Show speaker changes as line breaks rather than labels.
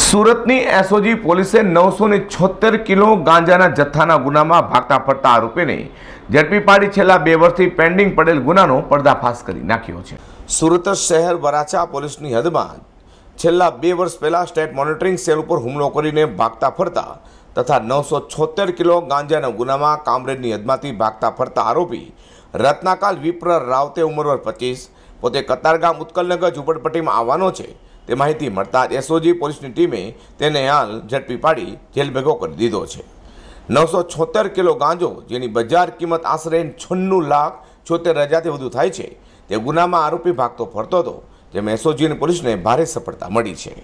સુરતની એસઓજી પોલીસે નવસો ને છોતેર કિલો ગાંજાના જથ્થાના ગુનામાં ભાગતા ફરતા આરોપીને ઝડપી પાડી છેલ્લા બે વર્ષથી પેન્ડિંગ પડેલ ગુનાનો પર્દાફાશ કરી નાખ્યો છે સુરત શહેર વરાછા પોલીસની હદમાં છેલ્લા બે વર્ષ પહેલાં સ્ટેટ મોનિટરિંગ સેલ ઉપર હુમલો કરીને ભાગતા ફરતા તથા નવસો છોતેર કિલો ગાંજાના ગુનામાં કામરેડની હદમાંથી ભાગતા ફરતા આરોપી રત્નાકાલ વિપ્ર રાવતે ઉંમર પચીસ પોતે કતારગામ ઉત્કલનગર ઝુંપડપટ્ટીમાં આવવાનો છે તે માહિતી મળતા એસઓજી પોલીસની ટીમે તેને હાલ ઝડપી પાડી જેલભેગો કરી દીધો છે નવસો છોતેર કિલો ગાંજો જેની બજાર કિંમત આશરે છન્નું લાખ છોતેર હજારથી વધુ થાય છે તે ગુનામાં આરોપી ભાગતો ફરતો હતો જેમાં એસઓજીની પોલીસને ભારે સફળતા મળી છે